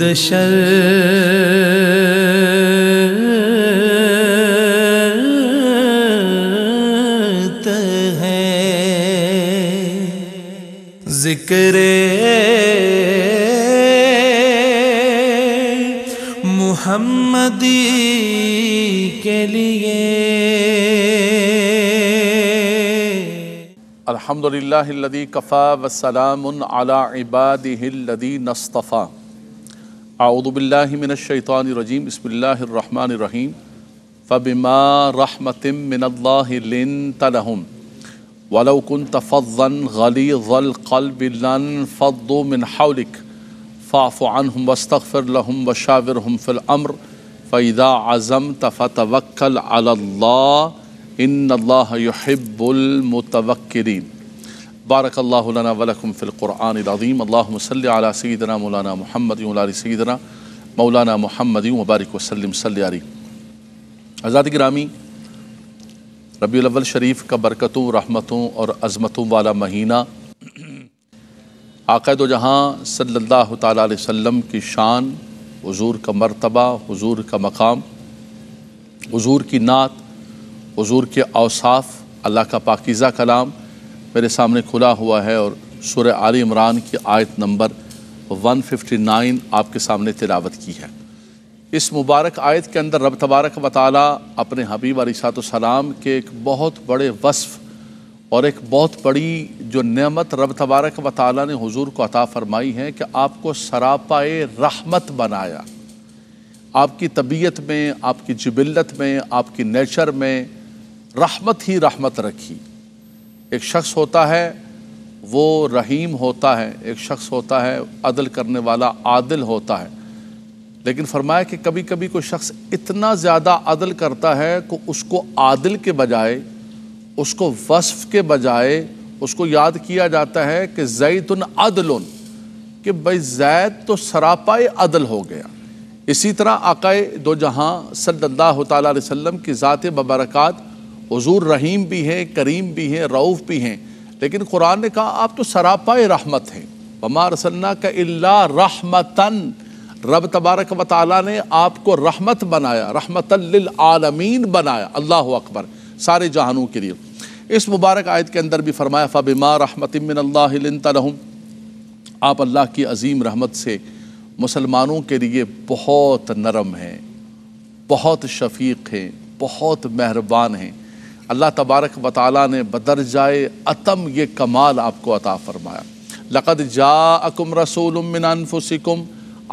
दशरत है जिक्रे मोहम्मदी के लिए अलहमदिल्लादी कफ़ा वसलाम अला इबादी नस्तफ़ा أعوذ بالله من الشيطان الرجيم بسم الله الرحمن الرحيم فبما رحمة من الله لنت لهم ولو كنت فظا غليظ القلب لانفضوا من حولك فاعف عنهم واستغفر لهم وشاورهم في الأمر فإذا عزمت فتوكل على الله إن الله يحب المتوكلين बारक अल्लाना वलकम फ़िलकुरान अज़ीम अल्लाम सल अला सईदना मौलाना महमद वाल सईदना मौलाना महमद वबारक वसलम सल्ली आज़ाद ग्रामी रबी अव्वल शरीफ का बरकतों रहमतों और अज़मतों वाला महीना आकद जहाँ सल्ला तसम की शान हजूर का मरतबा हजूर का मकाम हजूर की नात हजूर के अवसाफ़ अल्लाह का पाकिज़ा कलाम मेरे सामने खुला हुआ है और सुर आली इमरान की आयत नंबर 159 आपके सामने तिलावत की है इस मुबारक आयत के अंदर रब तबारक व ताली अपने हबीब सलाम के एक बहुत बड़े वस्फ़ और एक बहुत बड़ी जो नेमत रब तबारक व ताली ने हुजूर को अता फरमाई है कि आपको सरापाए रहमत बनाया आपकी तबीयत में आपकी जबिलत में आपकी नेचर में रहमत ही रहमत रखी एक शख्स होता है वो रहीम होता है एक शख्स होता है अदल करने वाला आदिल होता है लेकिन फरमाया कि कभी कभी कोई शख्स इतना ज़्यादा अदल करता है कि उसको आदिल के बजाय उसको वस्फ के बजाय उसको याद किया जाता है कि जैतुन अदल कि भाई जैद तो सरापाए अदल हो गया इसी तरह आकाए दो जहाँ सल्ला तसल्म की ज़ात बबरकत हजूर रहीम भी हैं करीम भी हैं रऊफ़ भी हैं लेकिन कुरान ने कहा आप तो सरापा रहमत हैं बमा रसन्ना का अल्ला रहमतन रब तबारक व ताली ने आपको रहमत बनाया रहमत आलमीन बनाया अल्लाह अकबर सारे जहानों के लिए इस मुबारक आयत के अंदर भी फरमाया बिमा रहमत मिनल्लाम आप अल्लाह की अजीम रहमत से मुसलमानों के लिए बहुत नरम हैं बहुत शफीक हैं बहुत मेहरबान हैं अल्लाह तबारक व ने बदर जाए अतम ये कमाल आपको अता फ़रमाया लक़द जा अकुम अनफुसिकुम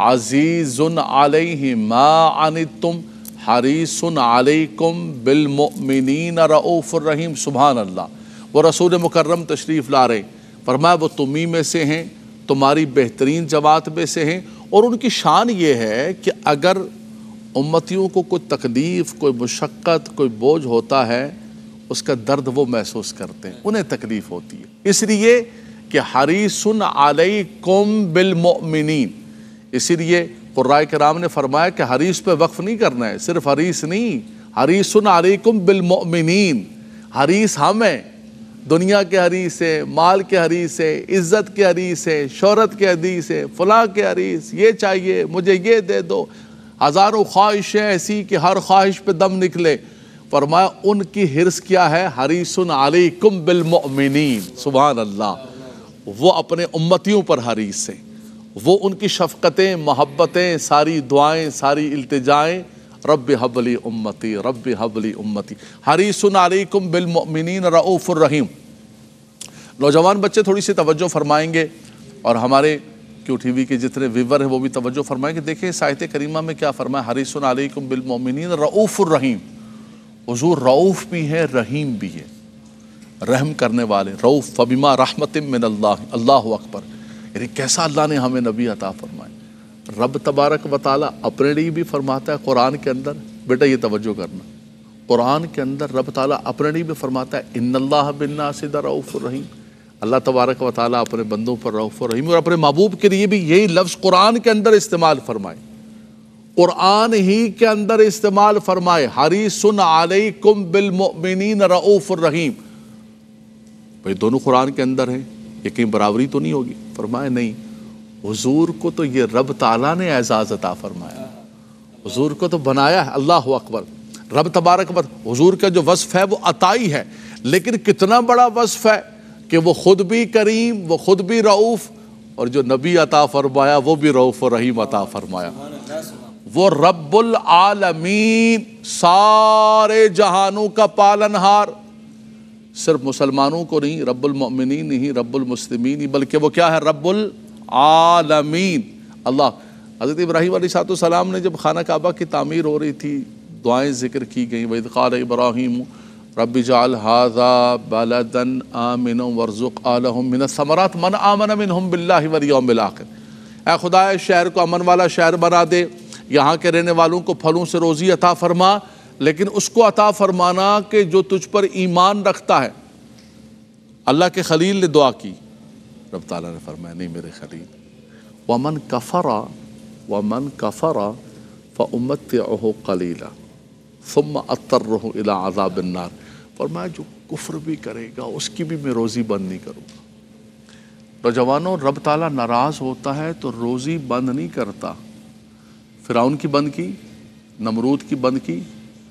आज़ीज़ुन आलही मा आन तुम हरीसन आलकुम बिलमिन रऊफ़ुररहीम सुबहान अल्लाह वो रसूल मुकर्रम तशरीफ़ ला रहे फरमाया वो तुम्ही में से हैं तुम्हारी बेहतरीन जमात में से हैं और उनकी शान ये है कि अगर उम्मतियों को कोई तकलीफ़ कोई मुशक्क़त कोई बोझ होता है उसका दर्द वो महसूस करते हैं उन्हें तकलीफ होती है इसलिए कि हरी सुन आलई कौम बिलमिन इसीलिए कुर्रा कराम ने फरमाया कि हरीस पे वक्फ नहीं करना है सिर्फ हरीस नहीं सुन कुम बिल बिलमिन हरीस हम हैं दुनिया के हरीस है माल के हरीस है इज़्ज़त के हरीस है शहरत के हदीस है फलाँ के हरीस ये चाहिए मुझे ये दे दो हज़ारों ख्वाहिशें ऐसी कि हर ख्वाहिश पे दम निकले फरमाया उनकी हिरस क्या है हरी सुन अली कुम बिलमिन सुबह अल्लाह वो अपने उम्मतियों पर हरीस हैं वो उनकी शफकतें मोहब्बतें सारी दुआएं सारी इल्तजाएं रब हबली उम्मती रब हबली उम्मती आली कुम बिलमिन रऊफ़ुररहीम नौजवान बच्चे थोड़ी सी तवज्जो फरमाएंगे और हमारे क्यू टी वी के जितने विवर हैं वो भी तवज्जो फरमाएंगे देखिए साहित्य करीमा में क्या फरमाए हरी सुन अलैकुम बिलमिन रऊफ़ुररहीम हजूर रऊफ़ भी है रहीम भी है रहम करने वाले रऊफ़ फ़बीमा रहमत मिन अल्लाह अल्लाह अकबर यानी कैसा अल्लाह ने हमें नबी अता फरमाए रब तबारक वाली अपने लिए भी फरमाता है कुरान के अंदर बेटा ये तवज्जो करना कुरान के अंदर रब ताला अपने लिए भी फरमाता है इन अल्लाह बिन्ना सदा रऊफ़ रहीम अल्लाह तबारक वाली अपने बंदों पर रऊफ़ रहीम और अपने महबूब के लिए भी यही लफ्ज़ कुरान के अंदर इस्तेमाल फरमाए कुरान ही के अंदर इस्तेमाल फरमाए हरी सुन आलई कुम बिलमिन रहीम भाई दोनों कुरान के अंदर हैं ये कहीं बराबरी तो नहीं होगी फरमाए नहीं हजूर को तो ये रब ताला ने एजाज़ अता फरमाया हजूर को तो बनाया है अल्लाह अकबर रब तबारक मत हजूर का जो वसफ़ है वो अताई है लेकिन कितना बड़ा वसफ़ है कि वो ख़ुद भी करीम वो ख़ुद भी रऊफ़ और जो नबी अता फरमाया वो भी रऊफ़ और रहीम अता फरमाया वो रब्बुल आलमीन सारे जहानों का पालनहार सिर्फ मुसलमानों को नहीं रब्बुल मोमिनीन नहीं रब्बुल मुस्लिमीन नहीं बल्कि वो क्या है रब्बुल आलमीन अल्लाह हज़रत इब्राहिम सलाम ने जब खाना काबा की तामीर हो रही थी दुआएं जिक्र की गई वैदक़ाल इब्राहिम रब जाल हाजा बलदन आमिन वर्जुक आलमिन समरात मन आमन मिन हम बिल्ला वलियम बिलाकर ए खुदा शहर को अमन वाला शहर बना दे यहाँ के रहने वालों को फलों से रोज़ी अता फरमा लेकिन उसको अता फरमाना कि जो तुझ पर ईमान रखता है अल्लाह के खलील ने दुआ की रब ताला ने फरमाया नहीं मेरे खलील वमन कफ़रा वमन कफ़रा अहो कलीला सुम अतर इला अजाबन्नार फरमाया जो कुफ्र भी करेगा उसकी भी मैं रोज़ी बंद नहीं करूँगा नौजवानों तो रब ताला नाराज़ होता है तो रोज़ी बंद नहीं करता फिराउन की बंद की नमरूद की बंद की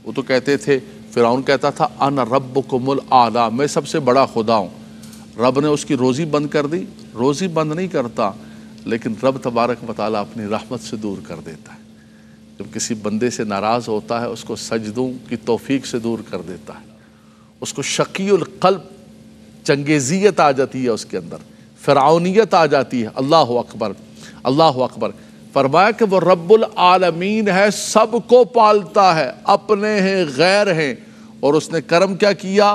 वो तो कहते थे फिराउन कहता था अन रब कुमल आला मैं सबसे बड़ा खुदा हूँ रब ने उसकी रोज़ी बंद कर दी रोज़ी बंद नहीं करता लेकिन रब तबारक वाली अपनी रहमत से दूर कर देता है जब किसी बंदे से नाराज़ होता है उसको सजदों की तोफीक से दूर कर देता है उसको शकीलकल्ब चंगेज़ियत आ जाती है उसके अंदर फ़िरौनीत आ जाती है अल्लाह अकबर अल्लाह अकबर फरमाया कि वो रब्बुल आलमीन है सबको पालता है अपने हैं गैर हैं और उसने कर्म क्या किया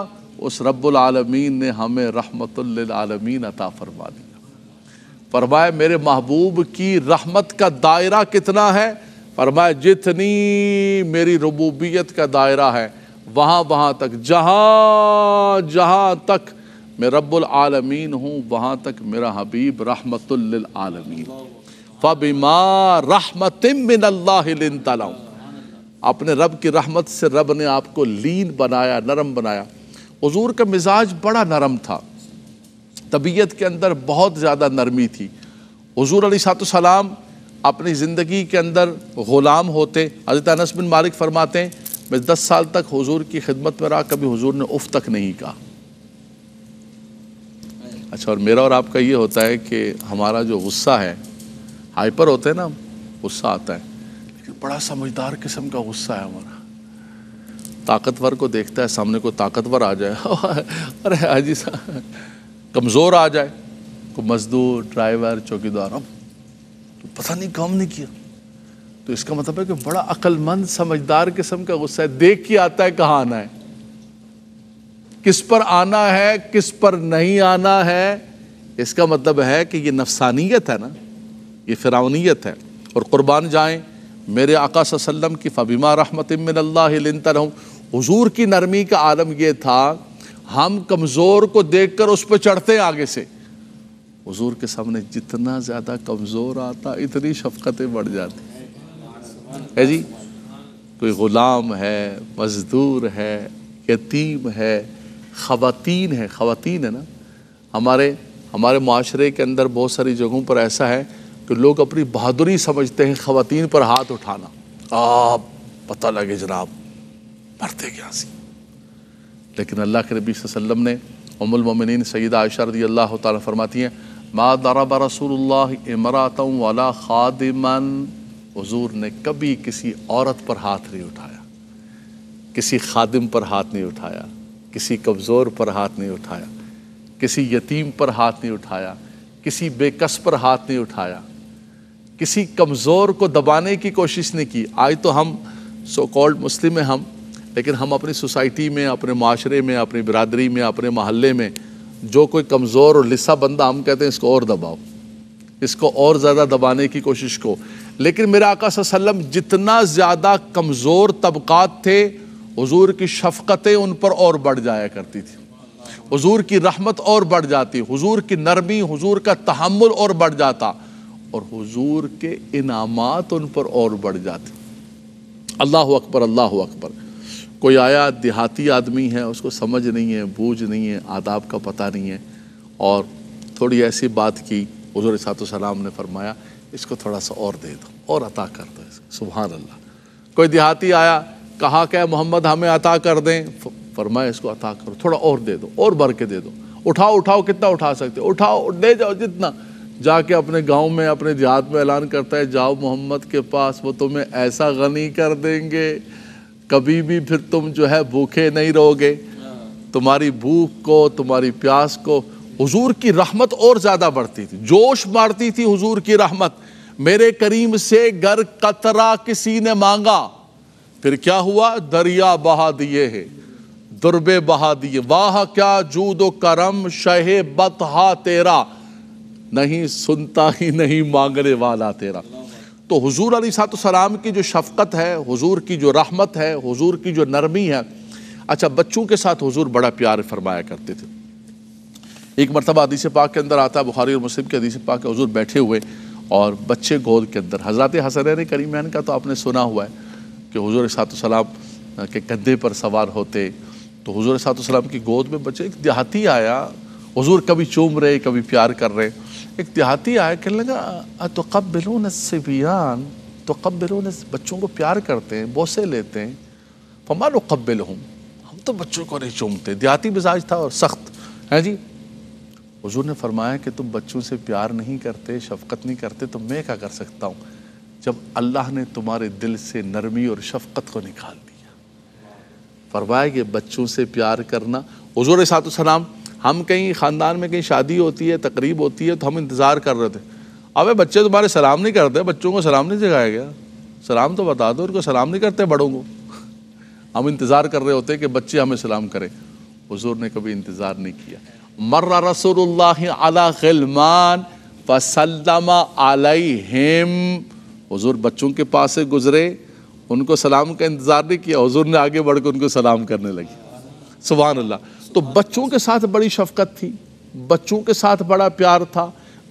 उस रब्बुल आलमीन ने हमें रहमतमीन अता फरमा दिया फरमाया मेरे महबूब की रहमत का दायरा कितना है फरमाया जितनी मेरी रबूबियत का दायरा है वहाँ वहाँ तक जहाँ जहाँ तक मैं रब्बुल आलमीन हूँ वहाँ तक मेरा हबीब आलमीन फ़बिमा अल्लाह अपने रब की रहमत से रब ने आपको लीन बनाया नरम बनाया हजूर का मिजाज बड़ा नरम था तबीयत के अंदर बहुत ज़्यादा नरमी थी हजूर सलाम अपनी ज़िंदगी के अंदर ग़ुलाम होते हजरत अनस बिन मालिक फरमाते हैं मैं दस साल तक हुजूर की खिदमत में रहा कभी हुजूर ने उफ तक नहीं कहा अच्छा और मेरा और आपका ये होता है कि हमारा जो गुस्सा है हाइपर होते हैं ना गुस्सा आता है लेकिन बड़ा समझदार किस्म का गुस्सा है हमारा ताकतवर को देखता है सामने को ताकतवर आ जाए अरे हाजी साहब कमज़ोर आ जाए को मजदूर ड्राइवर चौकीदार अब तो पता नहीं काम नहीं किया तो इसका मतलब है कि बड़ा अक्लमंद समझदार किस्म का गुस्सा है देख के आता है कहाँ आना है किस पर आना है किस पर नहीं आना है इसका मतलब है कि ये नफसानियत है ना ये फ़िरौनीत है और क़ुरबान जाएँ मेरे आकाश की फ़बीमा रहमत मिनल्लातर रहूँ हजूर की नरमी का आलम यह था हम कमज़ोर को देख कर उस पर चढ़ते आगे से हजूर के सामने जितना ज़्यादा कमज़ोर आता इतनी शफकतें बढ़ जाती है जी कोई ग़ुलाम है मज़दूर है यतीम है ख़वातीन है ख़वातीन है ना हमारे हमारे माशरे के अंदर बहुत सारी जगहों पर ऐसा है कि लोग अपनी बहादुरी समझते हैं ख़वान पर हाथ उठाना आप पता लगे जनाब मरते क्या सी लेकिन अल्लाह के नबी वसल्लम ने उमुलमिन सईद आयशा अल्लाह तारा फरमाती हैं मा दरब रसूल इमरात वाला खादिमन हजूर ने कभी किसी औरत पर हाथ नहीं उठाया किसी खादिम पर हाथ नहीं उठाया किसी कमज़ोर पर हाथ नहीं उठाया किसी यतीम पर हाथ नहीं उठाया किसी बेकस पर हाथ नहीं उठाया किसी कमज़ोर को दबाने की कोशिश नहीं की आज तो हम सो कॉल्ड मुस्लिम हैं हम लेकिन हम अपनी सोसाइटी में अपने माशरे में अपनी बिरादरी में अपने मोहल्ले में जो कोई कमज़ोर और लिस्सा बंदा हम कहते हैं इसको और दबाओ इसको और ज़्यादा दबाने की कोशिश को लेकिन मेरा आका जितना ज़्यादा कमज़ोर तबक़ात थे हजूर की शफकतें उन पर और बढ़ जाया करती थी हजूर की रहमत और बढ़ जाती हजूर की नरमी हजूर का तहमुल और बढ़ जाता और हुजूर के इनामात उन पर और बढ़ जाते अल्लाह अकबर अल्लाह अकबर कोई आया देहाती आदमी है उसको समझ नहीं है बूझ नहीं है आदाब का पता नहीं है और थोड़ी ऐसी बात की हजूर सलाम ने फरमाया इसको थोड़ा सा और दे दो और अता कर दो सुबह अल्लाह कोई देहाती आया कहा क्या मोहम्मद हमें अता कर दें फरमाया इसको अता करो थोड़ा और दे दो और भर के दे दो उठाओ उठाओ कितना उठा सकते उठाओ दे जाओ जितना जाके अपने गांव में अपने देहात में ऐलान करता है जाओ मोहम्मद के पास वो तुम्हें ऐसा गनी कर देंगे कभी भी फिर तुम जो है भूखे नहीं रहोगे तुम्हारी भूख को तुम्हारी प्यास को हुजूर की रहमत और ज़्यादा बढ़ती थी जोश मारती थी हुजूर की रहमत मेरे करीम से गर कतरा किसी ने मांगा फिर क्या हुआ दरिया बहा दिए है दुर्बे बहा दिए वाह क्या जूदो करम शहे बतहा तेरा नहीं सुनता ही नहीं मांगने वाला तेरा तो हुजूर अली सलाम की जो शफकत है हुजूर की जो रहमत है हुजूर की जो नरमी है अच्छा बच्चों के साथ हुजूर बड़ा प्यार फरमाया करते थे एक मरतबा अदीस पाक के अंदर आता है बुखारी और मुस्लिम के अदीस पाक के हजूर बैठे हुए और बच्चे गोद के अंदर हजरत हसन करीम का तो आपने सुना हुआ है कि हजूर सलाम के कंधे पर सवार होते तो हजूर सलाम की गोद में बच्चे एक देहाती आया हजूर कभी चूम रहे कभी प्यार कर रहे एक देहाती आया कहने लगा तो तो कब तकबलून बच्चों को प्यार करते हैं बोसे लेते हैं फमान कब्बिल हूँ हम तो बच्चों को नहीं चूमते देहाती मिजाज था और सख्त है जी हजूर ने फरमाया कि तुम बच्चों से प्यार नहीं करते शफकत नहीं करते तो मैं क्या कर सकता हूँ जब अल्लाह ने तुम्हारे दिल से नरमी और शफकत को निकाल दिया फरमाया कि बच्चों से प्यार करना हजूर सातु सलाम हम कहीं ख़ानदान में कहीं शादी होती है तकरीब होती है तो हम इंतज़ार कर रहे थे अबे बच्चे तुम्हारे सलाम नहीं करते बच्चों को सलाम नहीं सिखाया गया सलाम तो बता दो उनको सलाम नहीं करते बड़ों को हम इंतज़ार कर रहे होते कि बच्चे हमें सलाम करें हजूर ने कभी इंतज़ार नहीं किया मर्रा रसोल्लामान फसलमा हेम हजूर बच्चों के पास से गुजरे उनको सलाम का इंतज़ार नहीं किया हजूर ने आगे बढ़ कर उनको सलाम करने लगी सुबह अल्लाह तो बच्चों के साथ बड़ी शफकत थी बच्चों के साथ बड़ा प्यार था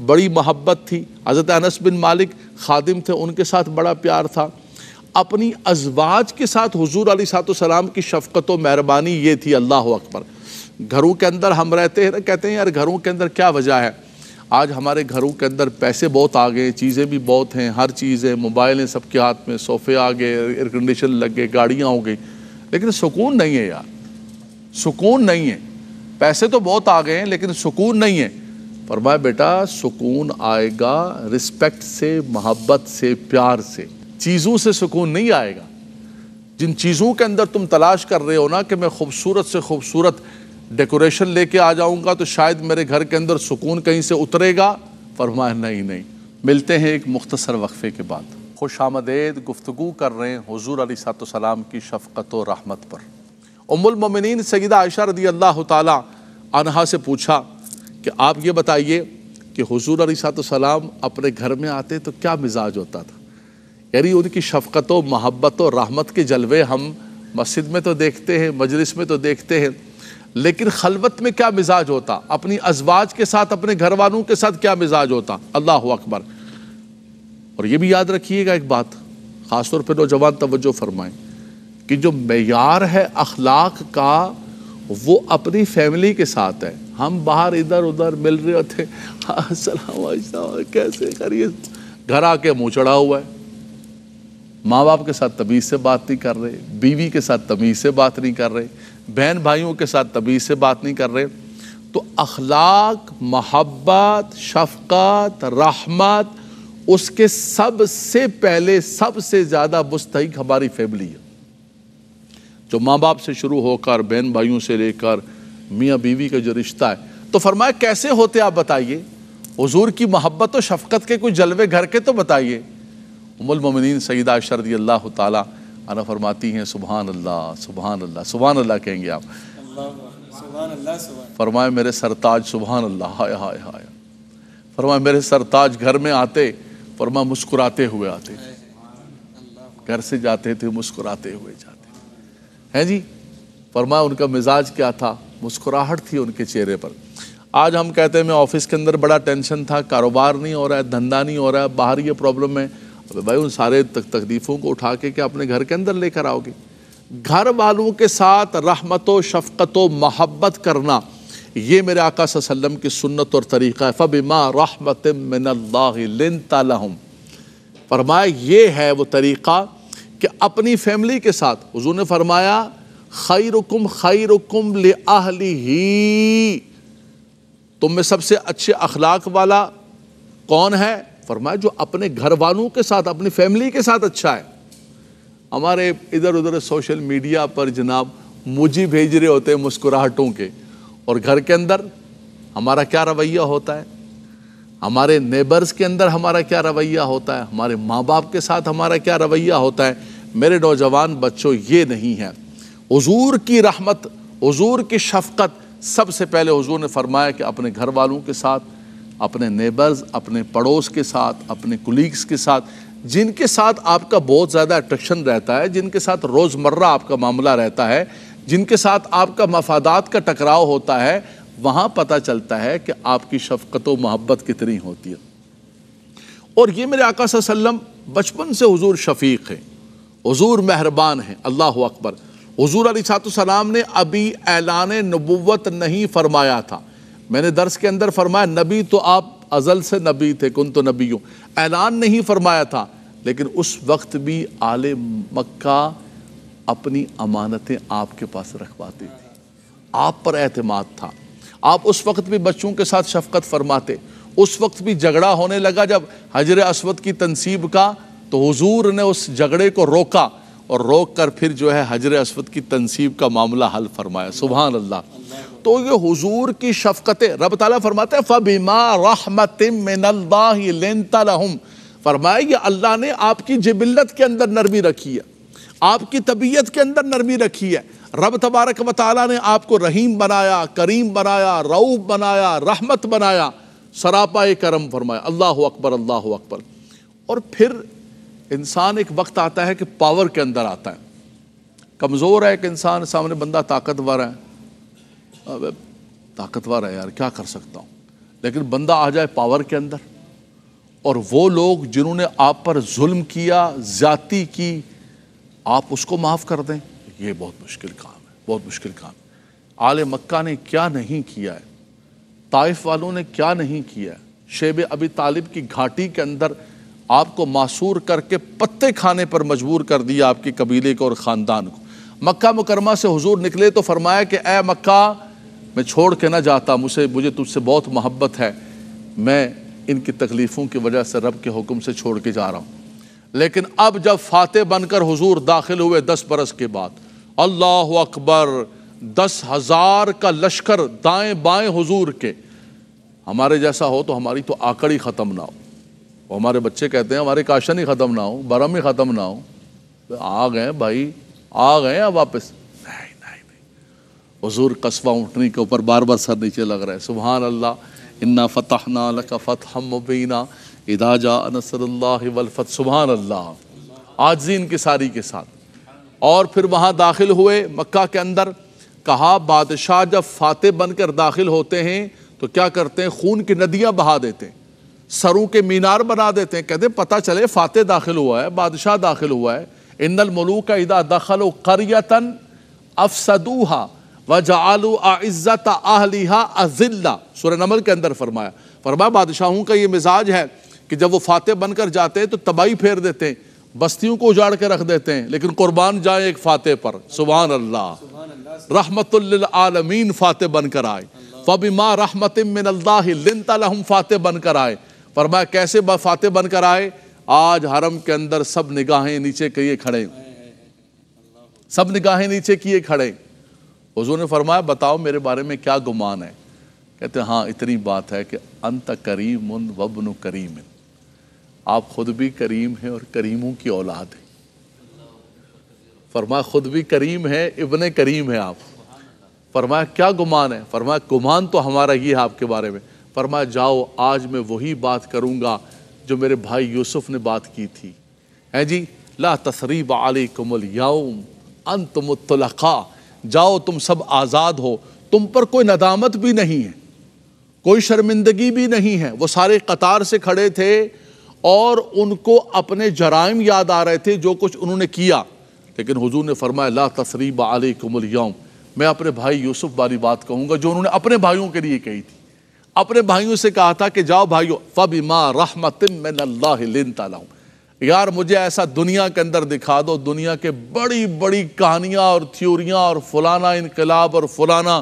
बड़ी मोहब्बत थी हज़रत अनस बिन मालिक खादिम थे उनके साथ बड़ा प्यार था अपनी अजवाज के साथ हजूर अली सलाम की शफकत व मेहरबानी ये थी अल्लाह अकबर घरों के अंदर हम रहते हैं कहते हैं यार घरों के अंदर क्या वजह है आज हमारे घरों के अंदर पैसे बहुत आ गए चीज़ें भी बहुत हैं हर चीज़ है मोबाइल हैं सबके हाथ में सोफ़े आ गए एयर कंडीशन लग गए गाड़ियाँ हो गई लेकिन सुकून नहीं है यार सुकून नहीं है पैसे तो बहुत आ गए हैं लेकिन सुकून नहीं है फरमाया बेटा सुकून आएगा रिस्पेक्ट से मोहब्बत से प्यार से चीज़ों से सुकून नहीं आएगा जिन चीज़ों के अंदर तुम तलाश कर रहे हो ना कि मैं खूबसूरत से खूबसूरत डेकोरेशन लेके आ जाऊंगा तो शायद मेरे घर के अंदर सुकून कहीं से उतरेगा फरमाया नहीं नहीं मिलते हैं एक मुख्तसर वक्फे के बाद खुश आमदेद गुफ्तु कर रहे हैं हजूर अली सलाम की शफकत और रहमत पर उमुलमिन सईदा आयशा रदी अल्लाह तहा से पूछा कि आप ये बताइए कि हजूर सलाम अपने घर में आते तो क्या मिजाज होता था यानी उनकी शफकत व महब्बत और रहमत के जलवे हम मस्जिद में तो देखते हैं मजलिस में तो देखते हैं लेकिन खलबत में क्या मिजाज होता अपनी अजवाज के साथ अपने घर वालों के साथ क्या मिजाज होता अल्लाह अकबर और ये भी याद रखिएगा एक बात ख़ासतौर पर नौजवान तवज्जो फरमाएँ कि जो मैार है अखलाक का वो अपनी फैमिली के साथ है हम बाहर इधर उधर मिल रहे होते हाँ, सलाम कैसे करिए घर आके मुँह चढ़ा हुआ है माँ बाप के साथ तमीज़ से बात नहीं कर रहे बीवी के साथ तमीज़ से बात नहीं कर रहे बहन भाइयों के साथ तमीज़ से बात नहीं कर रहे तो अखलाक महब्बत शफक़त रहमत उसके सबसे पहले सबसे ज़्यादा मुस्तक हमारी फैमिली है जो माँ बाप से शुरू होकर बहन भाइयों से लेकर मियाँ बीवी का जो रिश्ता है तो फरमाया कैसे होते आप बताइए हजूर की मोहब्बत और शफकत के कोई जलवे घर के तो बताइए उमलममिन सईदा शरदी अल्लाह ताला फरमाती हैं सुबहान अल्लाह सुबहान अल्लाह सुबहान अल्लाह कहेंगे आप फरमाए मेरे सरताज सुबहान अल्लाह हाय हाय हाय फरमाए मेरे सरताज घर में आते फरमा मुस्कुराते हुए आते घर से जाते थे मुस्कुराते हुए जाते हैं जी फरमा उनका मिजाज क्या था मुस्कुराहट थी उनके चेहरे पर आज हम कहते हैं मैं ऑफिस के अंदर बड़ा टेंशन था कारोबार नहीं हो रहा है धंधा नहीं हो रहा है बाहर ये प्रॉब्लम है अब भाई उन सारे तक तकलीफ़ों को उठा के क्या अपने घर के अंदर लेकर आओगे घर वालों के साथ रहमत शफकत मोहब्बत करना ये मेरे आका वसल्लम की सुन्नत और तरीक़ा है फ़बिमा रहमत मिन फरमाए ये है वो तरीक़ा कि अपनी फैमिली के साथ हजू ने फरमाया खैरकुम खैरकुम ले आहली ही तुम में सबसे अच्छे अखलाक वाला कौन है फरमाया जो अपने घर वालों के साथ अपनी फैमिली के साथ अच्छा है हमारे इधर उधर सोशल मीडिया पर जनाब मुझी भेज रहे होते हैं मुस्कुराहटों के और घर के अंदर हमारा क्या रवैया होता है हमारे नेबर्स के अंदर हमारा क्या रवैया होता है हमारे माँ बाप के साथ हमारा क्या रवैया होता है मेरे नौजवान बच्चों ये नहीं है हजूर की रहमत हजूर की शफकत सबसे पहले हजूर ने फरमाया कि अपने घर वालों के साथ अपने नेबर्स अपने पड़ोस के साथ अपने कुलीग्स के साथ जिनके साथ आपका बहुत ज़्यादा अट्रैक्शन रहता है जिनके साथ रोज़मर्रा आपका मामला रहता है जिनके साथ आपका मफादात का टकराव होता है वहां पता चलता है कि आपकी शफकत मोहब्बत कितनी होती है और ये मेरे आका सल्लम बचपन से हुजूर शफीक हैं हुजूर मेहरबान हैं अल्लाह अकबर हुजूर अली सलाम ने अभी ऐलान नबूवत नहीं फरमाया था मैंने दर्स के अंदर फरमाया नबी तो आप अज़ल से नबी थे कन तो नबियों ऐलान नहीं फरमाया था लेकिन उस वक्त भी आल मक्का अपनी अमानतें आपके पास रखवाती थी आप पर अहतम था आप उस वक्त भी बच्चों के साथ शफकत फरमाते उस वक्त भी झगड़ा होने लगा जब हजर असवद की तनसीब का तो हुजूर ने उस झगड़े को रोका और रोक कर फिर जो है हजर असवद की तनसीब का मामला हल फरमाया सुबह अल्लाह तो ये हुजूर की शफकतें रब ताला फरमाते हैं फरमाया अल्लाह ने आपकी जबिल्लत के अंदर नरमी रखी है आपकी तबीयत के अंदर नरमी रखी है रब तबारक वाली ने आपको रहीम बनाया करीम बनाया रऊफ बनाया रहमत बनाया सरापा करम फरमाया अल्लाह अकबर अल्लाह अकबर और फिर इंसान एक वक्त आता है कि पावर के अंदर आता है कमज़ोर है कि इंसान सामने बंदा ताकतवर है अब ताकतवर है यार क्या कर सकता हूँ लेकिन बंदा आ जाए पावर के अंदर और वो लोग जिन्होंने आप पर जुल्म किया ज़्यादती की आप उसको माफ़ कर दें ये बहुत मुश्किल काम है बहुत मुश्किल काम आल मक्का ने क्या नहीं किया है ताइफ वालों ने क्या नहीं किया है शेब अभी तालिब की घाटी के अंदर आपको मासूर करके पत्ते खाने पर मजबूर कर दिया आपके कबीले को और ख़ानदान को मक्का मुकरमा से हुजूर निकले तो फरमाया कि ए मक्का मैं छोड़ के ना जाता मुझे मुझे तुझसे बहुत मोहब्बत है मैं इनकी तकलीफ़ों की वजह से रब के हुक्म से छोड़ के जा रहा हूँ लेकिन अब जब फाते बनकर हुजूर दाखिल हुए दस बरस के बाद अल्लाह अकबर दस हज़ार का लश्कर दाएं बाएं हुजूर के हमारे जैसा हो तो हमारी तो आकड़ ही ख़त्म ना हो और हमारे बच्चे कहते हैं हमारे काशन ही ख़त्म ना हो बरम ही ख़त्म ना हो तो आ गए भाई आ गए अब वापस नहीं नहीं नहीं हजूर कस्बा उठने के ऊपर बार बार सर नीचे लग रहा है सुबहान अल्लाह इन्ना फतः लका फ़तह मुबीना इदाजा नसर वलफ़त सुबहान अल्लाह आजीन की सारी के साथ और फिर वहाँ दाखिल हुए मक्का के अंदर कहा बादशाह जब फाते बनकर दाखिल होते हैं तो क्या करते हैं खून की नदियाँ बहा देते हैं सरों के मीनार बना देते हैं कहते हैं पता चले फाते दाखिल हुआ है बादशाह दाखिल हुआ है मलू मलूक इदा दखल करियतन अफसदूहा जालू आज़्ज़त आहलिहा अजिल्ला सुर नमल के अंदर फरमाया फरमाया बादशाहों का ये मिजाज है कि जब वो फाते बनकर जाते हैं तो तबाही फेर देते हैं बस्तियों को उजाड़ के रख देते हैं लेकिन कुर्बान जाए एक फातह पर सुबहान अल्लाह आलमीन फातह बनकर आए माँ रहमत अल्लाह फातह बनकर आए पर मैं कैसे फातह बनकर आए आज हरम के अंदर सब निगाहें नीचे किए खड़े सब निगाहें नीचे किए खड़े हजू ने फरमाया बताओ मेरे बारे में क्या गुमान है कहते हैं हाँ इतनी बात है कि अंत करीम वबन करीम आप खुद भी करीम हैं और करीमों की औलाद हैं फरमा खुद भी करीम है इबन करीम है आप फरमाया क्या गुमान है फरमाया गुमान तो हमारा ही है आपके बारे में फरमाया जाओ आज मैं वही बात करूंगा जो मेरे भाई यूसुफ ने बात की थी है जी ला तसरीब आली कमल याउम मुतलखा जाओ तुम सब आज़ाद हो तुम पर कोई नदामत भी नहीं है कोई शर्मिंदगी भी नहीं है वो सारे कतार से खड़े थे और उनको अपने जराइम याद आ रहे थे जो कुछ उन्होंने किया लेकिन हजूर ने फरमाया ला तसरीब आलकुमलयम मैं अपने भाई यूसुफ वाली बात कहूँगा जो उन्होंने अपने भाइयों के लिए कही थी अपने भाइयों से कहा था कि जाओ भाइयों फ़बिमा रहमत मैं अल्लाह यार मुझे ऐसा दुनिया के अंदर दिखा दो दुनिया के बड़ी बड़ी कहानियाँ और थ्योरियाँ और फलाना इनकलाब और फलाना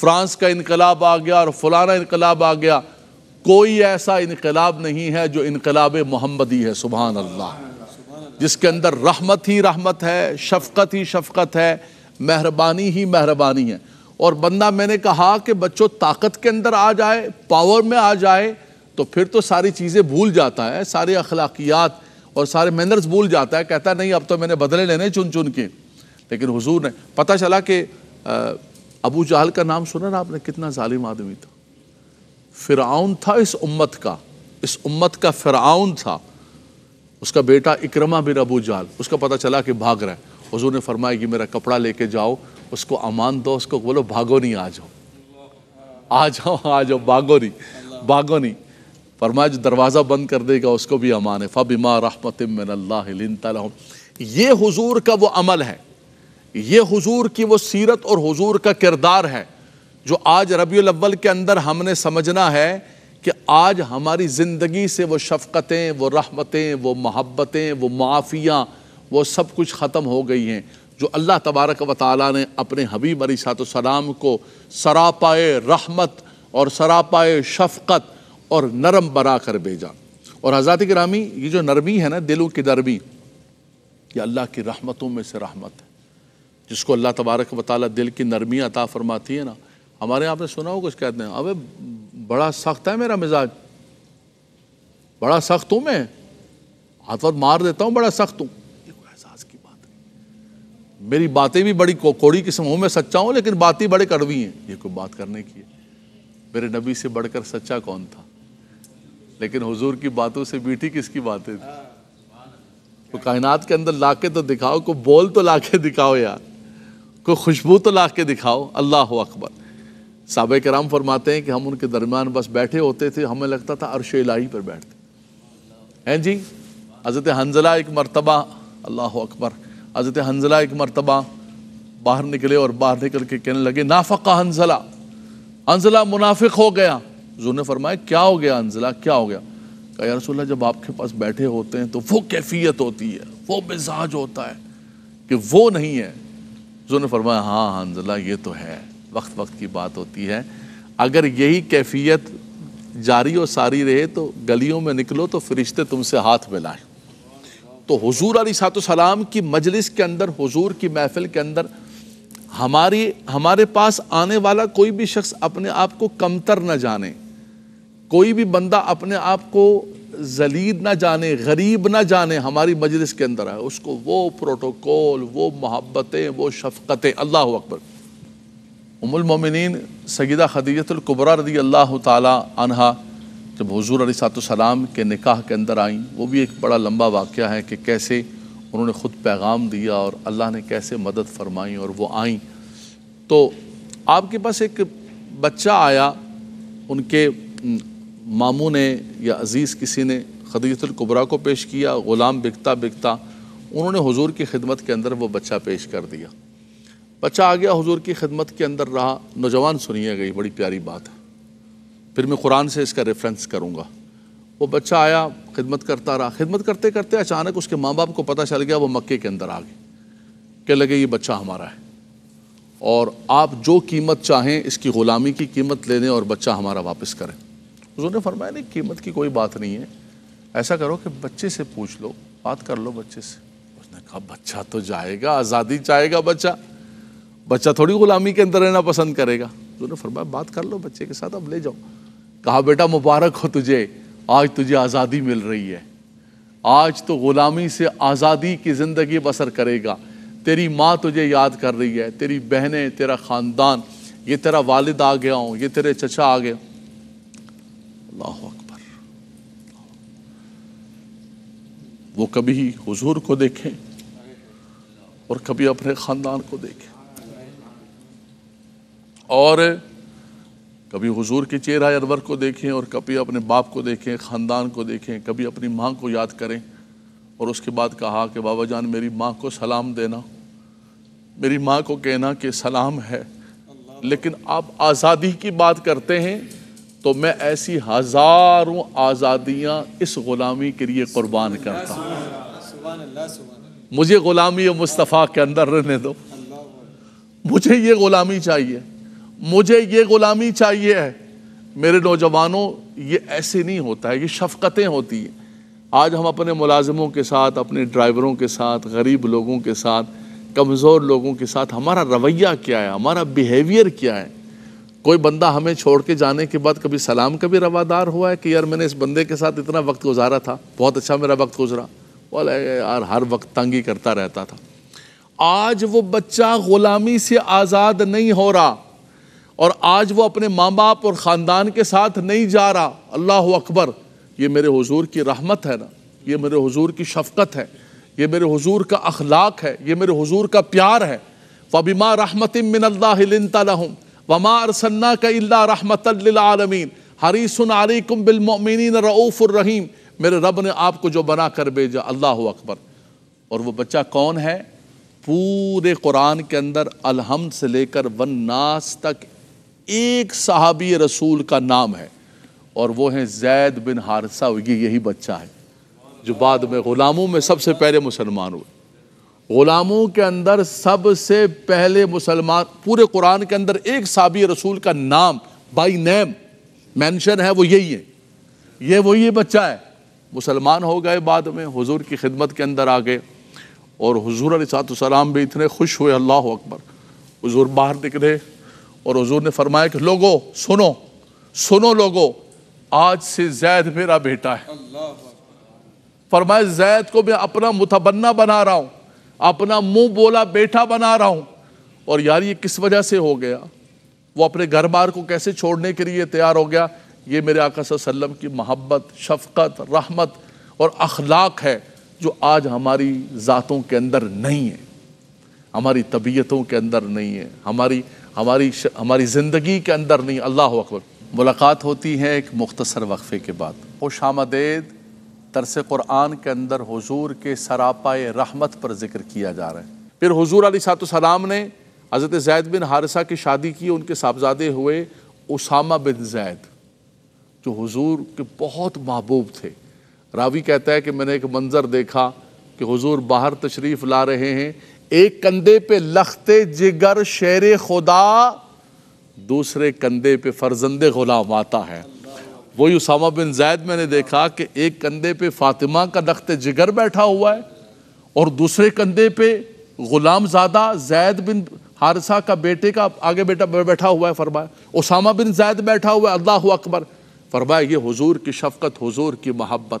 फ्रांस का इनकलाब आ गया और फलाना इनकलाब आ गया कोई ऐसा इनकलाब नहीं है जो इनकलाब मोहम्मदी है सुबह अल्लाह जिसके अंदर रहमत ही रहमत है शफकत ही शफकत है मेहरबानी ही मेहरबानी है और बंदा मैंने कहा कि बच्चों ताकत के अंदर आ जाए पावर में आ जाए तो फिर तो सारी चीज़ें भूल जाता है सारे अखलाकियात और सारे मैनर्स भूल जाता है कहता नहीं अब तो मैंने बदले लेने चुन चुन के लेकिन हुजूर ने पता चला कि अबू जहल का नाम सुना ना आपने कितना ालिम आदमी था फिरआउन था इस उम्मत का इस उम्मत का फिरआउन था उसका बेटा इक्रमा बिन अबू जाल उसका पता चला कि भाग रहा है हजूर ने फरमाया कि मेरा कपड़ा लेके जाओ उसको अमान दो उसको बोलो भागो नहीं आ जाओ आ जाओ आ जाओ भागो नहीं भागो नहीं फरमाया जो दरवाज़ा बंद कर देगा उसको भी अमान है फ़बिमा रहमत मिनल्ला ये हुजूर का वो अमल है ये हुजूर की वो सीरत और हुजूर का किरदार है जो आज रबी अव्वल के अंदर हमने समझना है कि आज हमारी ज़िंदगी से वो शफ़क़तें वो रहमतें वो मोहब्बतें वो माफ़ियाँ वो सब कुछ ख़त्म हो गई हैं जो अल्लाह तबारक व ताली ने अपने हबीब अली सलाम को सरापाए रहमत और सरापाए शफ़क़त और नरम बना कर भेजा और आज़ाद ग्रामी ये जो नरमी है ना दिलों की नरमी ये अल्लाह की रहमतों में से रहमत है जिसको अल्लाह तबारक व ताली दिल की नरमी अता फरमाती है ना हमारे यहाँ पे सुना हो कुछ कहते हैं अबे बड़ा सख्त है मेरा मिजाज बड़ा सख्त हूं मैं हाथ वक्त मार देता हूँ बड़ा सख्त हूँ एहसास की बात है मेरी बातें भी बड़ी कोड़ी किस्म हूँ मैं सच्चा हूं लेकिन बातें बड़े कड़वी हैं ये कोई बात करने की है मेरे नबी से बढ़कर सच्चा कौन था लेकिन हुजूर की बातों से बीठी किसकी बातें थी तो कायनात के अंदर ला के तो दिखाओ को बोल तो ला के दिखाओ यार कोई खुशबू तो ला के दिखाओ अल्लाह अकबर साब कराम फरमाते हैं कि हम उनके दरमियान बस बैठे होते थे हमें लगता था अरश इलाही पर बैठते हैं जी हज़रत हंजला एक मरतबा अल्लाह अकबर हज़रत हंजला एक मरतबा बाहर निकले और बाहर निकल के कहने लगे नाफका हंजला हंजला मुनाफिक हो गया हजूर ने फरमाया क्या हो गया हंजला क्या हो गया कहा रसोल्ला जब आपके पास बैठे होते हैं तो वो कैफियत होती है वो मिजाज होता है कि वो नहीं है जो ने फरमाया हाँ हंजला ये तो है वक्त वक्त की बात होती है अगर यही कैफियत जारी और सारी रहे तो गलियों में निकलो तो फरिश्ते तुमसे हाथ मिलाएं तो हुजूर अली सलाम की मजलिस के अंदर हुजूर की महफिल के अंदर हमारी हमारे पास आने वाला कोई भी शख्स अपने आप को कमतर ना जाने कोई भी बंदा अपने आप को जलील ना जाने गरीब ना जाने हमारी मजलिस के अंदर है उसको वो प्रोटोकॉल वो मोहब्बतें वो शफकतें अल्लाह अकबर उमुलमिन सगीदा खदीजतुल्कुबरा रदी अल्लाह तहा जब हजूर सलाम के निकाह के अंदर आईं वो भी एक बड़ा लंबा वाक़ है कि कैसे उन्होंने ख़ुद पैगाम दिया और अल्लाह ने कैसे मदद फरमाई और वो आईं तो आपके पास एक बच्चा आया उनके मामू ने या अज़ीज़ किसी ने खदीजतुल्कुबरा को पेश किया ग़ुलाम बिकता बिकता उन्होंने हुजूर की खिदमत के अंदर वो बच्चा पेश कर दिया बच्चा आ गया हुजूर की खिदमत के अंदर रहा नौजवान सुनिए गई बड़ी प्यारी बात है फिर मैं कुरान से इसका रेफरेंस करूँगा वो बच्चा आया खिदमत करता रहा खिदमत करते करते अचानक उसके माँ बाप को पता चल गया वो मक्के के अंदर आ गए कह लगे ये बच्चा हमारा है और आप जो कीमत चाहें इसकी ग़ुलामी की कीमत ले लें और बच्चा हमारा वापस करें उन्होंने फरमाया नहीं कीमत की कोई बात नहीं है ऐसा करो कि बच्चे से पूछ लो बात कर लो बच्चे से उसने कहा बच्चा तो जाएगा आज़ादी चाहेगा बच्चा बच्चा थोड़ी गुलामी के अंदर रहना पसंद करेगा उन्होंने फरमाया बात कर लो बच्चे के साथ अब ले जाओ कहा बेटा मुबारक हो तुझे आज तुझे आज़ादी मिल रही है आज तो ग़ुलामी से आज़ादी की ज़िंदगी बसर करेगा तेरी माँ तुझे याद कर रही है तेरी बहनें तेरा ख़ानदान ये तेरा वालिद आ गया हूँ ये तेरे चचा आ गया अल्लाह अकबर वो कभी हुजूर को देखें और कभी अपने ख़ानदान को देखें और कभी हुजूर के चेहरा अनवर को देखें और कभी अपने बाप को देखें ख़ानदान को देखें कभी अपनी माँ को याद करें और उसके बाद कहा कि बाबा जान मेरी माँ को सलाम देना मेरी माँ को कहना कि सलाम है लेकिन आप आज़ादी की बात करते हैं तो मैं ऐसी हज़ारों आज़ादियाँ इस ग़ुलामी के लिए कुर्बान करता हूँ मुझे ग़ुलामी मुस्तफ़ा के अंदर रहने दो मुझे ये ग़ुलामी चाहिए मुझे ये गुलामी चाहिए है मेरे नौजवानों ये ऐसे नहीं होता है ये शफकतें होती हैं आज हम अपने मुलाजमों के साथ अपने ड्राइवरों के साथ गरीब लोगों के साथ कमज़ोर लोगों के साथ हमारा रवैया क्या है हमारा बिहेवियर क्या है कोई बंदा हमें छोड़ के जाने के बाद कभी सलाम का भी रवादार हुआ है कि यार मैंने इस बंदे के साथ इतना वक्त गुजारा था बहुत अच्छा मेरा वक्त गुजरा बोला यार हर वक्त तंगी करता रहता था आज वो बच्चा गुलामी से आज़ाद नहीं हो रहा और आज वो अपने माँ बाप और ख़ानदान के साथ नहीं जा रहा अल्लाह अकबर ये मेरे हुजूर की रहमत है ना ये मेरे हुजूर की शफकत है ये मेरे हुजूर का अखलाक है ये मेरे हुजूर का प्यार है वबिमा रहमत मिनल्लाम वमा अरसन्ना का अल्ला रहमतमीन हरीसन आलिकुम बिलमिन रऊफ़ुररहीम मेरे रब ने आपको जो बना कर भेजा अल्लाह अकबर और वह बच्चा कौन है पूरे कुरान के अंदर अलहमद से लेकर वन नास तक एक सहाबी रसूल का नाम है और वो है जैद बिन हारसा ये यही बच्चा है जो बाद में ग़ुलामों में सबसे पहले मुसलमान हुए ग़ुलामों के अंदर सबसे पहले मुसलमान पूरे कुरान के अंदर एक सहाबी रसूल का नाम बाई नेम मेंशन है वो यही है ये वही है बच्चा है मुसलमान हो गए बाद में हुजूर की खिदमत के अंदर आ गए और हजूर सलाम भी इतने खुश हुए अल्लाह अकबर हजूर बाहर निकले और हजूर ने फरमाया कि लोगो सुनो सुनो लोगो आज से जैद मेरा बेटा है फरमाया जैद को मैं अपना मुतबन्ना बना रहा हूँ अपना मुंह बोला बेटा बना रहा हूँ और यार ये किस वजह से हो गया वो अपने घर बार को कैसे छोड़ने के लिए तैयार हो गया ये मेरे आका सल्लम की मोहब्बत शफकत रहमत और अखलाक है जो आज हमारी ज़ातों के अंदर नहीं है हमारी तबीयतों के अंदर नहीं है हमारी हमारी श, हमारी ज़िंदगी के अंदर नहीं अल्लाह अकबर मुलाकात होती है एक मुख्तसर वक्फ़े के बाद खुश आमदेद तरस क़ुरान के अंदर हजूर के सरापा रहमत पर जिक्र किया जा रहा है फिर हजूर सलाम ने हज़रत जैद बिन हारसा की शादी की उनके साहबजादे हुए उसामा बिन जैद जो हुजूर के बहुत महबूब थे रावी कहता है कि मैंने एक मंज़र देखा कि हुजूर बाहर तशरीफ़ ला रहे हैं एक कंधे पे लखते जिगर शेर खुदा दूसरे कंधे पे फर्जंद गुलाम आता है वही उसामा बिन जैद मैंने देखा कि एक कंधे पे फातिमा का लखत जिगर बैठा हुआ है और दूसरे कंधे पे गुलाम ज्यादा जैद बिन हारसा का बेटे का आगे बेटा बैठा हुआ है फरमाया उसामा बिन जैद बैठा हुआ है अल्लाह अकबर फरमाया ये हुजूर की शफकत हुजूर की मोहब्बत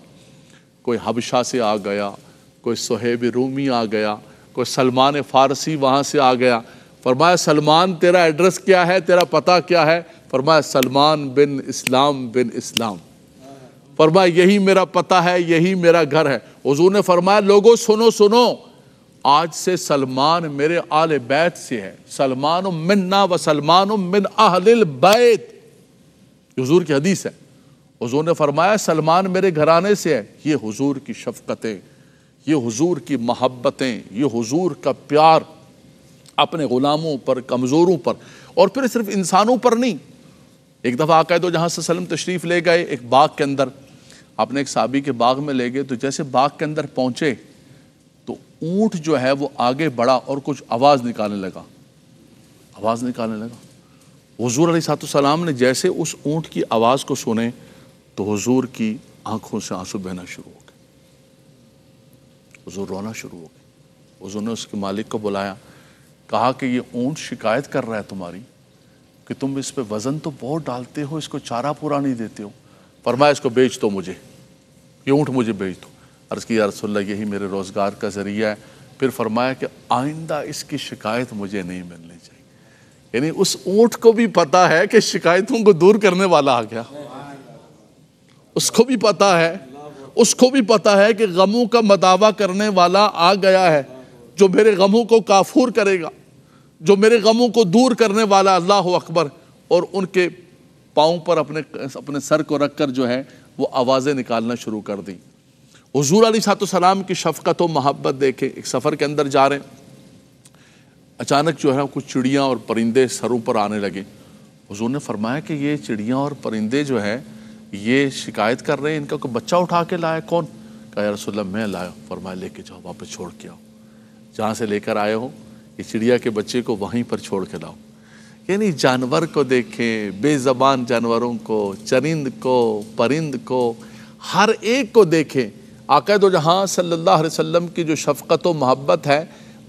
कोई हबशा से आ गया कोई सहेब रूमी आ गया कोई सलमान फ़ारसी वहाँ से आ गया फरमाया सलमान तेरा एड्रेस क्या है तेरा पता क्या है फरमाया सलमान बिन इस्लाम बिन इस्लाम फरमाया यही मेरा पता है यही मेरा घर है हजूर ने फरमाया लोगों सुनो सुनो आज से सलमान मेरे आल बैत से है सलमान मिन्ना व सलमान मिन अहलिल बैत हजूर की हदीस है हजूर ने फरमाया सलमान मेरे घराने से है ये हजूर की शफकतें ये हुजूर की महब्बतें ये हुजूर का प्यार अपने ग़ुलामों पर कमज़ोरों पर और फिर सिर्फ इंसानों पर नहीं एक दफ़ा आकायद जहाँ से सलम तशरीफ़ ले गए एक बाग के अंदर अपने एक साबी के बाग में ले गए तो जैसे बाग के अंदर पहुँचे तो ऊँट जो है वो आगे बढ़ा और कुछ आवाज़ निकालने लगा आवाज़ निकालने लगा हजूर सलाम ने जैसे उस ऊँट की आवाज़ को सुने तो हजूर की आँखों से आंसू बहना शुरू हो हजूर रोना शुरू हो गए हजूर ने उसके मालिक को बुलाया कहा कि ये ऊँट शिकायत कर रहा है तुम्हारी कि तुम इस पर वज़न तो बहुत डालते हो इसको चारा पूरा नहीं देते हो फरमाया इसको बेच दो मुझे ये ऊँट मुझे बेच दो अर्ज़ की रसोल्ला यही मेरे रोज़गार का ज़रिया है फिर फरमाया कि आइंदा इसकी शिकायत मुझे नहीं मिलनी चाहिए यानी उस ऊँट को भी पता है कि शिकायतों को दूर करने वाला आ गया उसको भी पता है उसको भी पता है कि गमों का मदावा करने वाला आ गया है जो मेरे गमों को काफूर करेगा जो मेरे गमों को दूर करने वाला अल्लाह अकबर और उनके पाँव पर अपने अपने सर को रख कर जो है वो आवाज़ें निकालना शुरू कर दी हजूर अली सलाम की शफकत व महब्बत देखे एक सफ़र के अंदर जा रहे हैं अचानक जो है कुछ चिड़िया और परिंदे सरों पर आने लगे हजूर ने फरमाया कि ये चिड़िया और परिंदे जो है ये शिकायत कर रहे हैं इनका कोई बच्चा उठा के लाया कौन कहा यार रसोल्ला मैं लाया फरमाया लेके जाओ वापस छोड़ के आओ जहाँ से लेकर आए हो ये चिड़िया के बच्चे को वहीं पर छोड़ के लाओ यानी जानवर को देखें बेजबान जानवरों को चरिंद को परिंद को हर एक को देखें आकद तो जहाँ सल्ला वसम की जो शफकत व मोहब्बत है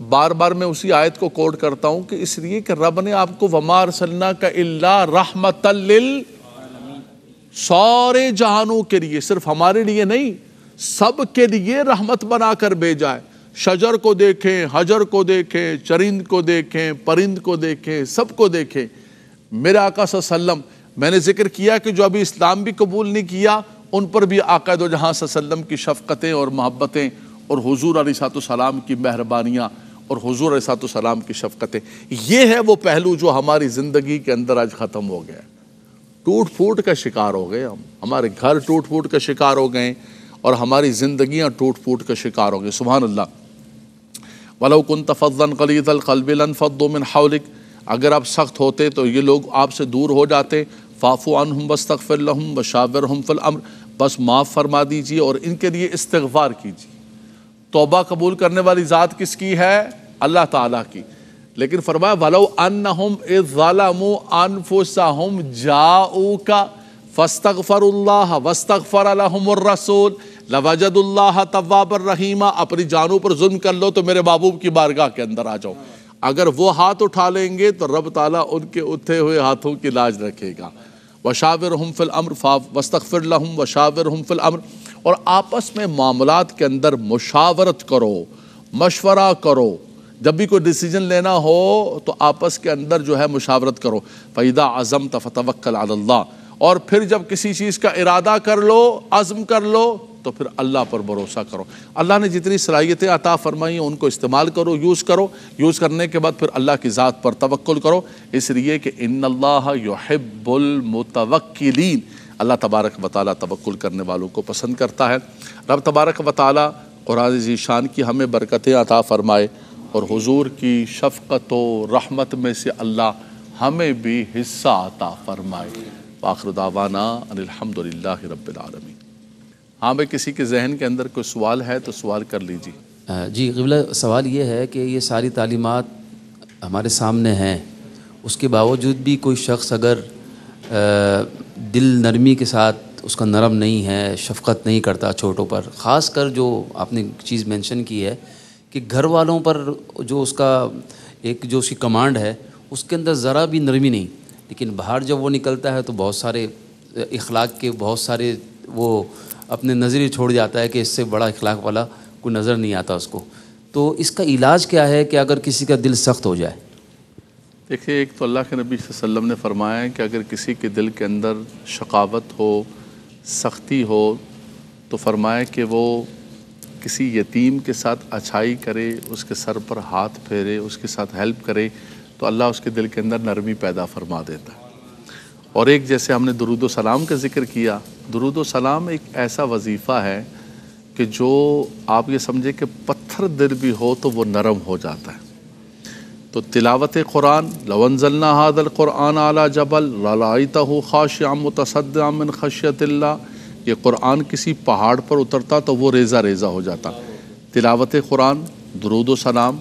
बार बार मैं उसी आयत को कोड करता हूँ कि इसलिए कि रब ने आपको वमार सल्ला का अल्ला रहमतल सारे जहानों के लिए सिर्फ हमारे लिए नहीं सब के लिए रहमत बनाकर भेजा है शजर को देखें हजर को देखें चरिंद को देखें परिंद को देखें सबको देखें मेरा आका सल्लम मैंने जिक्र किया कि जो अभी इस्लाम भी कबूल नहीं किया उन पर भी आका जहाँ सल्लम की शफ़क़तें और मोहब्बतें और हजूर सलाम की मेहरबानियाँ और हजूर सलाम की शफ़क़तें ये है वो पहलू जो हमारी ज़िंदगी के अंदर आज ख़त्म हो गया टूट फूट का शिकार हो गए हम हमारे घर टूट फूट का शिकार हो गए और हमारी ज़िंदगियाँ टूट फूट का शिकार हो गई सुबह अल्लाह कन तफ़न कलीदल कलबिलन फ़दोमिन हौलिक अगर आप सख्त होते तो ये लोग आपसे दूर हो जाते फ़ाफ़ो अनहम बस्तफ़िरहम बशावर हम फल अम्र बस माफ़ फरमा दीजिए और इनके लिए इस्तवार कीजिए तोबा कबूल करने वाली ज़ात किसकी है अल्लाह ताली की लेकिन फरमाया वलो अन इज़ालमु अनफुसहुम जाऊका फस्तक वस्तगफर वस्तक रसूल लवजदुल्लाह तवाबर रहीमा अपनी जानों पर जुल्म कर लो तो मेरे महबूब की बारगाह के अंदर आ जाओ अगर वो हाथ उठा लेंगे तो रब ताला उनके उठे हुए हाथों की लाज रखेगा वशाविर हम फिल अम्र फाफ वस्तफ़िर लहम वशाविर हम फिल अम्र और आपस में मामलात के अंदर मुशावरत करो मशवरा करो जब भी कोई डिसीजन लेना हो तो आपस के अंदर जो है मुशावरत करो फ़ैदा आज़म तफ़तवक्ल अल्लाह और फिर जब किसी चीज़ का इरादा कर लो आज़म कर लो तो फिर अल्लाह पर भरोसा करो अल्लाह ने जितनी सलाहियतें अता फरमाई उनको इस्तेमाल करो यूज़ करो यूज़ करने के बाद फिर अल्लाह की ज़ात पर तवक्ल करो इसलिए कि इन अल्लाहबुलमतवक्लिन अल्लाह तबारक वाली तवक्ल करने वालों को पसंद करता है रब तबारक व ताली कुरान जीशान की हमें बरकतें अता फ़रमाए और हुजूर की शफकत व रहमत में से अल्लाह हमें भी हिस्सा आता फरमाए आखिर दावाना अलहमदिल्ला रबालमी हाँ भाई किसी के जहन के अंदर कोई सवाल है तो सवाल कर लीजिए जी गबला सवाल ये है कि ये सारी तालीमत हमारे सामने हैं उसके बावजूद भी कोई शख्स अगर दिल नरमी के साथ उसका नरम नहीं है शफकत नहीं करता छोटों पर ख़ास कर जो आपने चीज़ मेंशन की है कि घर वालों पर जो उसका एक जो उसकी कमांड है उसके अंदर ज़रा भी नरमी नहीं लेकिन बाहर जब वो निकलता है तो बहुत सारे इखलाक के बहुत सारे वो अपने नज़र ही छोड़ जाता है कि इससे बड़ा इखलाक वाला कोई नज़र नहीं आता उसको तो इसका इलाज क्या है कि अगर किसी का दिल सख्त हो जाए देखिए एक तो अल्लाह के नबी वसल्लम ने फरमाया कि अगर किसी के दिल के अंदर शकावत हो सख्ती हो तो फरमाया कि वो किसी यतीम के साथ अच्छाई करे उसके सर पर हाथ फेरे उसके साथ हेल्प करे तो अल्लाह उसके दिल के अंदर नरमी पैदा फरमा देता है और एक जैसे हमने दरुद सलाम का जिक्र किया दरुद सलाम एक ऐसा वजीफ़ा है कि जो आप ये समझे कि पत्थर दिल भी हो तो वो नरम हो जाता है तो तिलावत कुरान लवनजल्ला हादल कुरान आला जबल ललाइत खाशाम मुतसदामिन खशियत ये कुरान किसी पहाड़ पर उतरता तो वो रेज़ा रेज़ा हो जाता तिलावत कुरान दरूद सलाम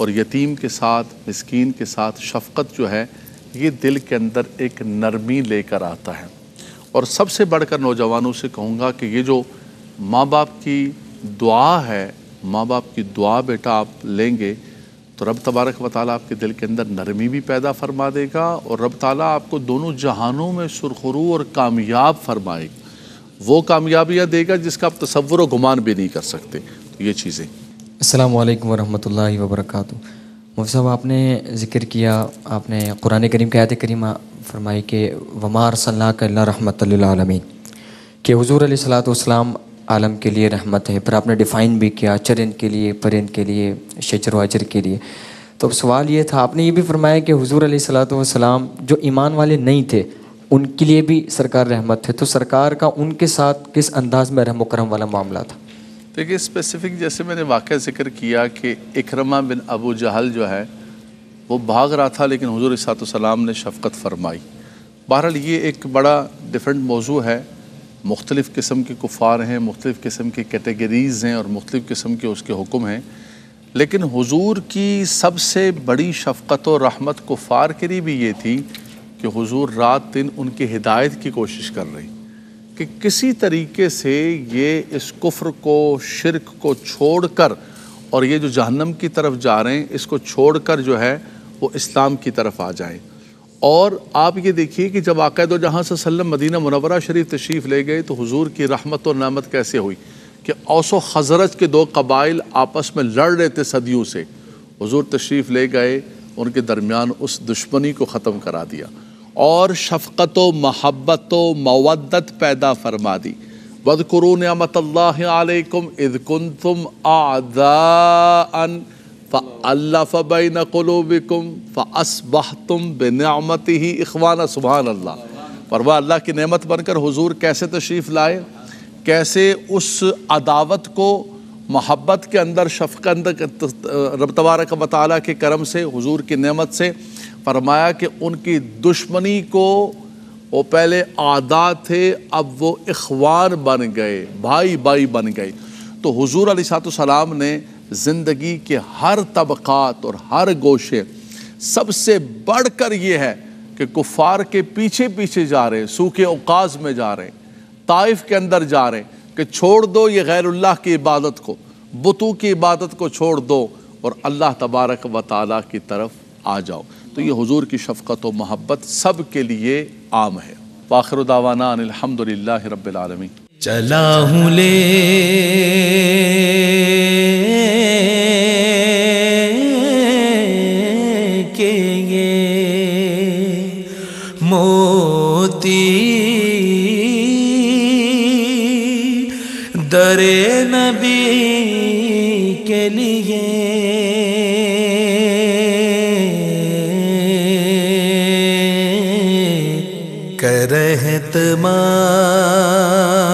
और यतीम के साथ मस्किन के साथ शफकत जो है ये दिल के अंदर एक नरमी लेकर आता है और सबसे बढ़कर नौजवानों से कहूँगा कि ये जो माँ बाप की दुआ है माँ बाप की दुआ बेटा आप लेंगे तो रब तबारक व आपके दिल के अंदर नरमी भी पैदा फरमा देगा और रब ताली आपको दोनों जहानों में सुरखरू और कामयाब फरमाएगा वो कामयाबियाँ देगा जिसका आप तस्वुर गुमान भी नहीं कर सकते तो ये चीज़ें अल्लाम ला वरक मुफ्त साहब आपने जिक्र किया आपने कुरान करीम की आयत करीमा फरमाई कि वमार सल्ला रहमत आलमीन कि हजूर सलाम आलम के लिए रहमत है पर आपने डिफ़ाइन भी किया चरन के लिए परिंद के लिए शचर वजर के लिए तो अब सवाल ये था आपने ये भी फरमाया कि हजूर वाम जो ईमान वाले नहीं थे उनके लिए भी सरकार रहमत है तो सरकार का उनके साथ किस अंदाज में रहम करम वाला मामला था देखिए स्पेसिफिक जैसे मैंने वाक़ जिक्र किया कि इकरमा बिन अबू जहल जो है वो भाग रहा था लेकिन हजूर सलाम ने शफकत फरमाई बहरहाल ये एक बड़ा डिफरेंट मौजू है मुख्तलिफ़ किस्म के कुफ़ार हैं मुख्तलिफ़ किस्म के कैटेगरीज़ हैं और मुख्तलिफ़ किस्म के उसके हुक्म हैं लेकिन हुजूर की सबसे बड़ी शफकत और रहमत कुफ़ार के लिए भी ये थी कि हुजूर रात दिन उनकी हिदायत की कोशिश कर रही कि किसी तरीके से ये इस कुफ्र को शिरक को छोड़कर और ये जो जहन्नम की तरफ जा रहे हैं इसको छोड़कर जो है वो इस्लाम की तरफ आ जाएं और आप ये देखिए कि जब आकैद जहाँ सल्लम मदीना मनवरा शरीफ तशरीफ़ ले गए तो हुजूर की रहमत और नामत कैसे हुई कि औसो हजरत के दो कबाइल आपस में लड़ रहे थे सदियों से हुजूर तशरीफ़ ले गए उनके दरमियान उस दुश्मनी को ख़त्म करा दिया और शफ़क़त व महब्बत व मवदत पैदा फरमा दी बद करो नमतम इदकुन तुम आदान फ़ल्ला फ़बैन कलोबिकुम फ़सबह तुम बेनमत ही इखवाना सुबहान अल्लाह परवा अल्लाह की नेमत बनकर हुजूर कैसे तशरीफ़ लाए कैसे उस अदावत को मोहब्बत के अंदर शफकंद रब तबारक वाली के करम से हुजूर की नेमत से फरमाया कि उनकी दुश्मनी को वो पहले आदा थे अब वो इखवान बन गए भाई भाई बन गए तो हजूर सलाम ने ज़िंदगी के हर तबक़ात और हर गोशे सबसे बढ़ कर ये है कि कुफार के पीछे पीछे जा रहे सूखे अवकाज में जा रहे ताइफ के अंदर जा रहे कि छोड़ दो ये गैरुल्लाह की इबादत को बुतू की इबादत को छोड़ दो और अल्लाह तबारक व ताली की तरफ आ जाओ तो ये हुजूर की शफ़क़त व मोहब्बत सब के लिए आम है बाखिर दावाना अलहमदिल्ला रबालमी चला हूँ ले के ये मोती दरे नबी के लिए มา